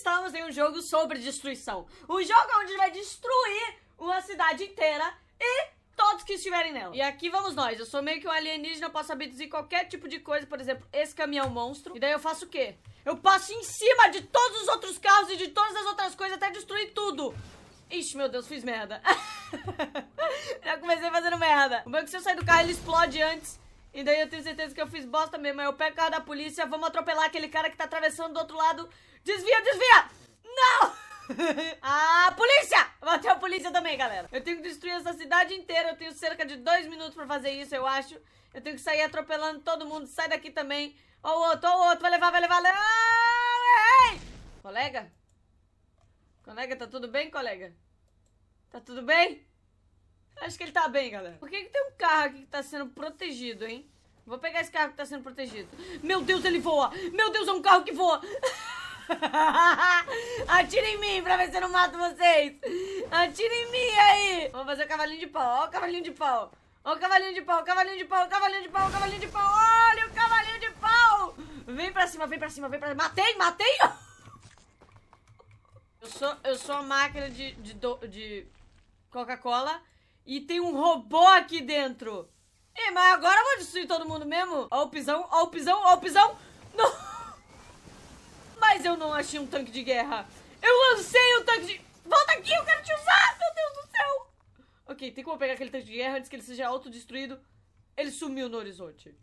estamos em um jogo sobre destruição. Um jogo onde vai destruir uma cidade inteira e todos que estiverem nela. E aqui vamos nós. Eu sou meio que um alienígena, eu posso abduzir qualquer tipo de coisa, por exemplo, esse caminhão monstro. E daí eu faço o quê? Eu passo em cima de todos os outros carros e de todas as outras coisas até destruir tudo. Ixi, meu Deus, fiz merda. Já comecei fazendo merda. O banco, é que se eu sair do carro, ele explode antes. E daí eu tenho certeza que eu fiz bosta mesmo. Eu pego o carro da polícia, vamos atropelar aquele cara que tá atravessando do outro lado. Desvia, desvia! Não! ah, polícia! Bateu a polícia também, galera. Eu tenho que destruir essa cidade inteira. Eu tenho cerca de dois minutos pra fazer isso, eu acho. Eu tenho que sair atropelando todo mundo. Sai daqui também. Ó o outro, ó o outro. Vai levar, vai levar. não errei! Colega? Colega, tá tudo bem, colega? Tá tudo bem? Acho que ele tá bem, galera. Por que, que tem um carro aqui que tá sendo protegido, hein? Vou pegar esse carro que tá sendo protegido. Meu Deus, ele voa! Meu Deus, é um carro que voa! Atira em mim pra ver se eu não mato vocês! Atira em mim aí! Vamos fazer o cavalinho de pau, ó o cavalinho de pau! Ó o cavalinho de pau, cavalinho de pau, cavalinho de pau, cavalinho de pau! Olha o cavalinho de pau! Vem pra cima, vem pra cima, vem pra cima! Matei, matei! Eu sou, eu sou a máquina de, de, de Coca-Cola e tem um robô aqui dentro. E mas agora eu vou destruir todo mundo mesmo. A opção, a opção, a opção. Não. Mas eu não achei um tanque de guerra. Eu lancei um tanque de... Volta aqui, eu quero te usar, meu Deus do céu. Ok, tem como pegar aquele tanque de guerra antes que ele seja autodestruído. Ele sumiu no horizonte.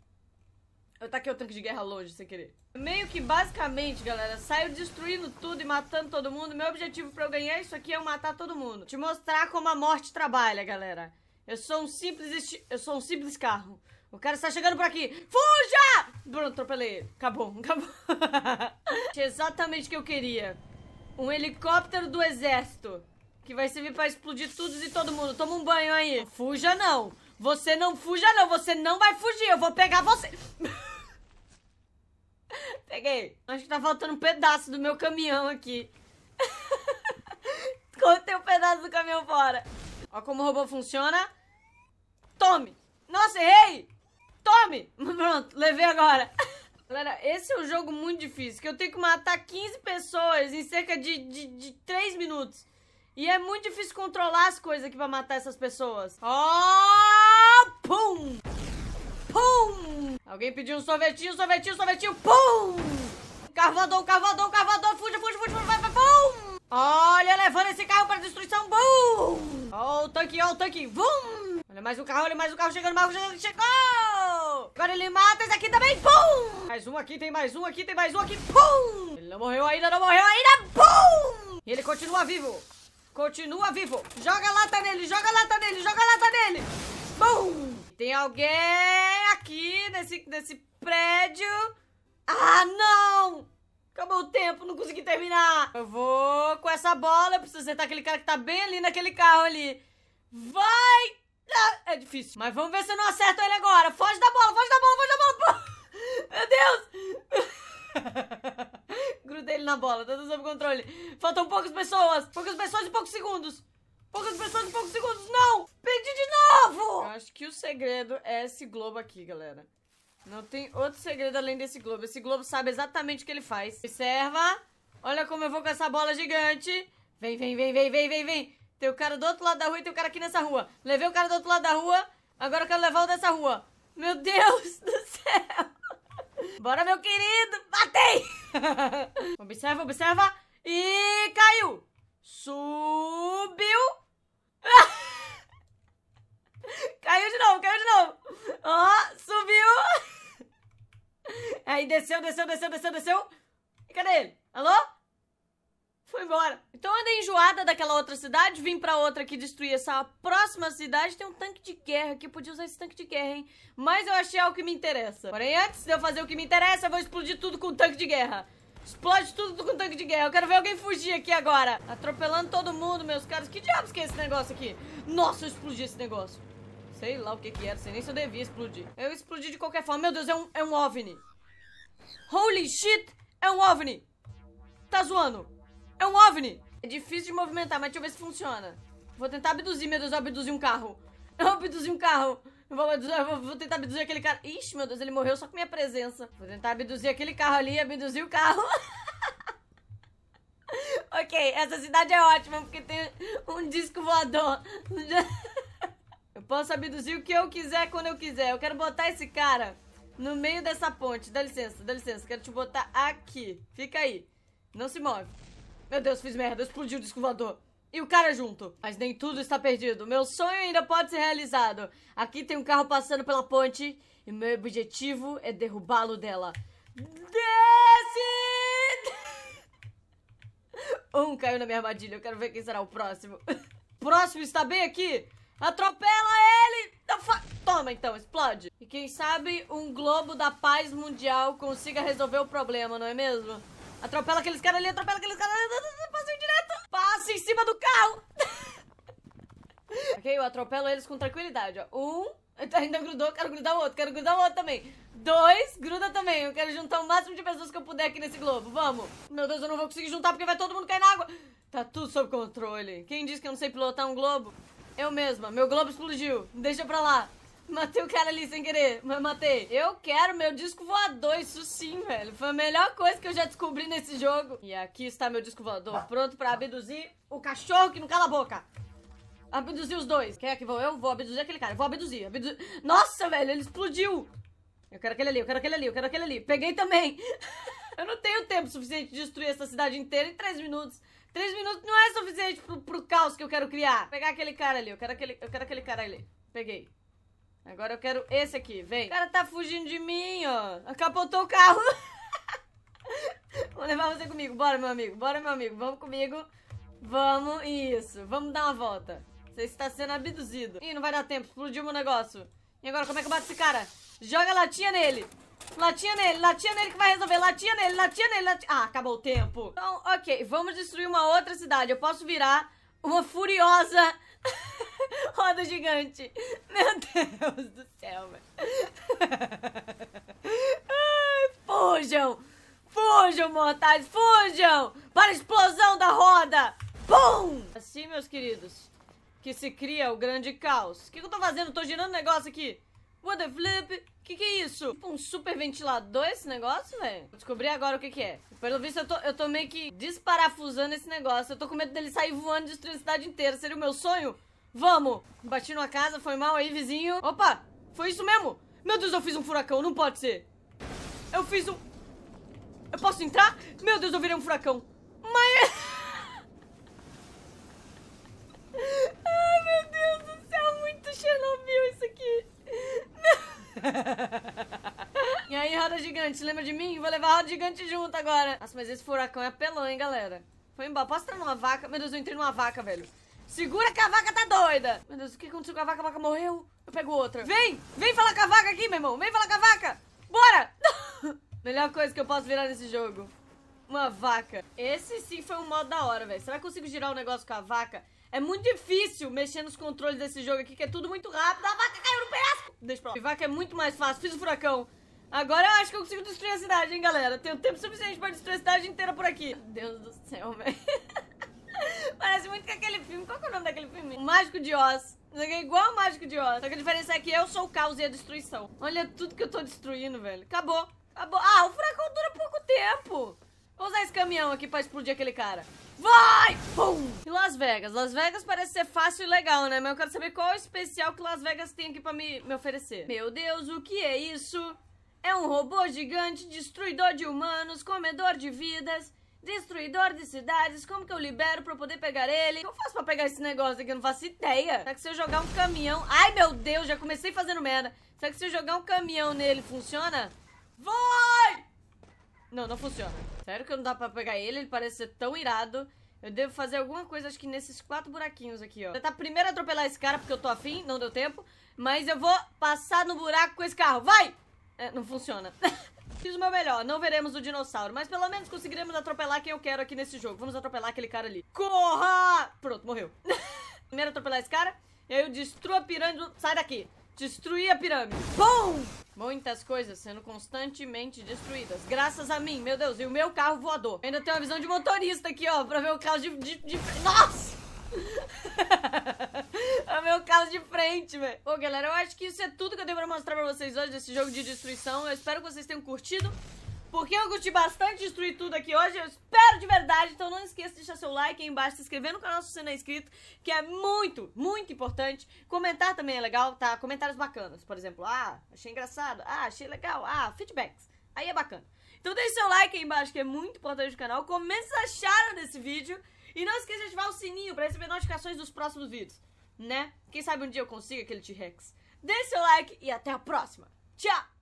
Eu taquei o tanque de guerra longe, sem querer. Meio que basicamente, galera, saiu destruindo tudo e matando todo mundo. Meu objetivo pra eu ganhar isso aqui é eu matar todo mundo. Te mostrar como a morte trabalha, galera. Eu sou um simples Eu sou um simples carro. O cara está chegando por aqui. Fuja! Pronto, atropelei ele. Acabou, acabou. Exatamente o que eu queria. Um helicóptero do exército. Que vai servir pra explodir tudo e todo mundo. Toma um banho aí. Fuja não. Você não fuja, não. Você não vai fugir. Eu vou pegar você. Peguei. Acho que tá faltando um pedaço do meu caminhão aqui. Cortei um pedaço do caminhão fora. Ó como o robô funciona. Tome. Nossa, errei. Tome. Pronto, levei agora. Galera, esse é um jogo muito difícil, que eu tenho que matar 15 pessoas em cerca de, de, de 3 minutos. E é muito difícil controlar as coisas aqui pra matar essas pessoas. Oh! Pum! Pum! Alguém pediu um sorvetinho, sorvetinho, sorvetinho. Pum! Carvador, carvador, carvador. Fuja, fuja, fuja. fuja vai, vai, pum! Olha, levando esse carro para destruição. Bum! Ó oh, o tanque, ó oh, o tanque. Vum! Olha mais um carro, olha mais um carro chegando, mais um chegando. Chegou! Agora ele mata esse aqui também. Pum! Mais um aqui, tem mais um aqui, tem mais um aqui. Pum! Ele não morreu ainda, não morreu ainda. Pum! E ele continua vivo. Continua vivo. Joga lata nele, joga lata nele, joga lata nele. Bum! Tem alguém aqui nesse, nesse prédio? Ah, não! Acabou o tempo, não consegui terminar. Eu vou com essa bola, eu preciso acertar aquele cara que tá bem ali naquele carro ali. Vai! Ah, é difícil. Mas vamos ver se eu não acerto ele agora. Foge da bola, foge da bola, foge da bola. Meu Deus! Grudei ele na bola, tá tudo sob controle. Faltam poucas pessoas, poucas pessoas e poucos segundos. Poucas pessoas e poucos segundos. Não! segredo é esse globo aqui, galera. Não tem outro segredo além desse globo. Esse globo sabe exatamente o que ele faz. Observa. Olha como eu vou com essa bola gigante. Vem, vem, vem, vem, vem, vem, vem. Tem o cara do outro lado da rua e tem o cara aqui nessa rua. Levei o cara do outro lado da rua. Agora eu quero levar o dessa rua. Meu Deus do céu. Bora, meu querido. Batei. observa, observa. E caiu. Su aí desceu, desceu, desceu, desceu, desceu. E cadê ele? Alô? Foi embora. Então eu andei enjoada daquela outra cidade, vim pra outra que destruir essa próxima cidade. Tem um tanque de guerra aqui, eu podia usar esse tanque de guerra, hein? Mas eu achei algo que me interessa. Porém, antes de eu fazer o que me interessa, eu vou explodir tudo com tanque de guerra. Explode tudo com tanque de guerra. Eu quero ver alguém fugir aqui agora. Atropelando todo mundo, meus caras. Que diabos que é esse negócio aqui? Nossa, eu explodi esse negócio. Sei lá o que que era, sei nem se eu devia explodir. Eu explodi de qualquer forma. Meu Deus, é um, é um OVNI. Holy shit! É um OVNI! Tá zoando! É um OVNI! É difícil de movimentar, mas deixa eu ver se funciona. Vou tentar abduzir, meu Deus, eu abduzi um carro. Eu abduzi um carro. Eu vou, vou, tentar abduzir aquele cara. Ixi, meu Deus, ele morreu só com minha presença. Vou tentar abduzir aquele carro ali, abduzir o carro. ok, essa cidade é ótima porque tem um disco voador. eu posso abduzir o que eu quiser quando eu quiser. Eu quero botar esse cara no meio dessa ponte. Dá licença, dá licença. Quero te botar aqui. Fica aí. Não se move. Meu Deus, fiz merda. Explodiu o descovador. E o cara junto. Mas nem tudo está perdido. Meu sonho ainda pode ser realizado. Aqui tem um carro passando pela ponte. E meu objetivo é derrubá-lo dela. Desce! Um caiu na minha armadilha. Eu quero ver quem será o próximo. Próximo está bem aqui. Atropela ele! Toma então, explode! E quem sabe um globo da paz mundial consiga resolver o problema, não é mesmo? Atropela aqueles caras ali, atropela aqueles caras ali, passa direto! Passa em cima do carro! ok, eu atropelo eles com tranquilidade, ó. Um, ainda grudou, quero grudar o outro, quero grudar o outro também. Dois, gruda também, eu quero juntar o máximo de pessoas que eu puder aqui nesse globo, vamos! Meu Deus, eu não vou conseguir juntar porque vai todo mundo cair na água! Tá tudo sob controle. Quem disse que eu não sei pilotar um globo? Eu mesma, meu globo explodiu. Deixa pra lá. Matei o cara ali sem querer, mas matei. Eu quero meu disco voador, isso sim, velho. Foi a melhor coisa que eu já descobri nesse jogo. E aqui está meu disco voador, pronto pra abduzir o cachorro que não cala a boca. Abduzir os dois. Quem é que vou? Eu vou abduzir aquele cara. Vou abduzir, abduzir. Nossa, velho, ele explodiu. Eu quero aquele ali, eu quero aquele ali, eu quero aquele ali. Peguei também. eu não tenho tempo suficiente de destruir essa cidade inteira em três minutos. Três minutos não é suficiente pro, pro caos que eu quero criar. Vou pegar aquele cara ali, eu quero aquele, eu quero aquele cara ali. Peguei. Agora eu quero esse aqui, vem. O cara tá fugindo de mim, ó. Acapotou o carro. Vou levar você comigo, bora, meu amigo, bora, meu amigo. Vamos comigo. Vamos, isso. Vamos dar uma volta. Você está sendo abduzido. Ih, não vai dar tempo, explodiu meu negócio. E agora, como é que eu bato esse cara? Joga latinha nele. Latinha nele, latinha nele que vai resolver. Latinha nele, latinha nele, latinha... Ah, acabou o tempo. Então, ok, vamos destruir uma outra cidade. Eu posso virar uma furiosa roda gigante. Meu Deus do céu, Ai, Fujam! Fujam, mortais, fujam! Para a explosão da roda! Pum! Assim, meus queridos, que se cria o grande caos. O que, que eu tô fazendo? Tô girando um negócio aqui. What the flip? Que que é isso? Tipo um super ventilador esse negócio, velho? Descobri agora o que que é. Pelo visto, eu tô, eu tô meio que desparafusando esse negócio. Eu tô com medo dele sair voando e destruir a cidade inteira. Seria o meu sonho? Vamos! Bati numa casa, foi mal aí, vizinho. Opa! Foi isso mesmo? Meu Deus, eu fiz um furacão, não pode ser. Eu fiz um... Eu posso entrar? Meu Deus, eu virei um furacão. Mas... roda gigante, lembra de mim? Vou levar a roda gigante junto agora. Nossa, mas esse furacão é apelão, hein, galera. Foi embora. Posso entrar numa vaca? Meu Deus, eu entrei numa vaca, velho. Segura que a vaca tá doida. Meu Deus, o que aconteceu com a vaca? A vaca morreu. Eu pego outra. Vem, vem falar com a vaca aqui, meu irmão. Vem falar com a vaca. Bora. Melhor coisa que eu posso virar nesse jogo. Uma vaca. Esse sim foi um modo da hora, velho. Será que eu consigo girar o um negócio com a vaca? É muito difícil mexer nos controles desse jogo aqui, que é tudo muito rápido. A vaca caiu no penhasco. Deixa pra lá. A vaca é muito mais fácil. Fiz o furacão. Agora eu acho que eu consigo destruir a cidade, hein, galera. Tenho tempo suficiente pra destruir a cidade inteira por aqui. Meu Deus do céu, velho. Parece muito com aquele filme... Qual que é o nome daquele filme? O Mágico de Oz. é igual o Mágico de Oz. Só que a diferença é que eu sou o caos e a destruição. Olha tudo que eu tô destruindo, velho. Acabou. Acabou. Ah, o furacão dura pouco tempo. Vou usar esse caminhão aqui pra explodir aquele cara. Vai! Pum! E Las Vegas? Las Vegas parece ser fácil e legal, né? Mas eu quero saber qual é o especial que Las Vegas tem aqui pra me, me oferecer. Meu Deus, o que é isso? É um robô gigante, destruidor de humanos, comedor de vidas, destruidor de cidades. Como que eu libero pra eu poder pegar ele? Como eu faço pra pegar esse negócio aqui? Eu não faço ideia. Será que se eu jogar um caminhão... Ai, meu Deus, já comecei fazendo merda. Será que se eu jogar um caminhão nele, funciona? Vai! Não, não funciona. Sério que não dá pra pegar ele? Ele parece ser tão irado. Eu devo fazer alguma coisa, acho que nesses quatro buraquinhos aqui, ó. Tentar tá primeiro atropelar esse cara, porque eu tô afim, não deu tempo. Mas eu vou passar no buraco com esse carro. Vai! É, não funciona. Fiz o meu melhor, não veremos o dinossauro, mas pelo menos conseguiremos atropelar quem eu quero aqui nesse jogo. Vamos atropelar aquele cara ali. Corra! Pronto, morreu. Primeiro atropelar esse cara, e aí eu destruo a pirâmide. Sai daqui! Destruí a pirâmide. Bom! Muitas coisas sendo constantemente destruídas. Graças a mim, meu Deus, e o meu carro voador. Eu ainda tenho uma visão de motorista aqui, ó, pra ver o carro de... de, de... Nossa! é o meu caso de frente, velho. Bom, galera, eu acho que isso é tudo que eu tenho pra mostrar pra vocês hoje desse jogo de destruição. Eu espero que vocês tenham curtido. Porque eu curti bastante destruir tudo aqui hoje, eu espero de verdade. Então não esqueça de deixar seu like aí embaixo, se inscrever no canal se você não é inscrito, que é muito, muito importante. Comentar também é legal, tá? Comentários bacanas, por exemplo, ah, achei engraçado, ah, achei legal, ah, feedbacks. Aí é bacana. Então deixe seu like aí embaixo, que é muito importante no canal. Como vocês acharam desse vídeo. E não esqueça de ativar o sininho para receber notificações dos próximos vídeos, né? Quem sabe um dia eu consiga aquele T-Rex. Dê seu like e até a próxima. Tchau!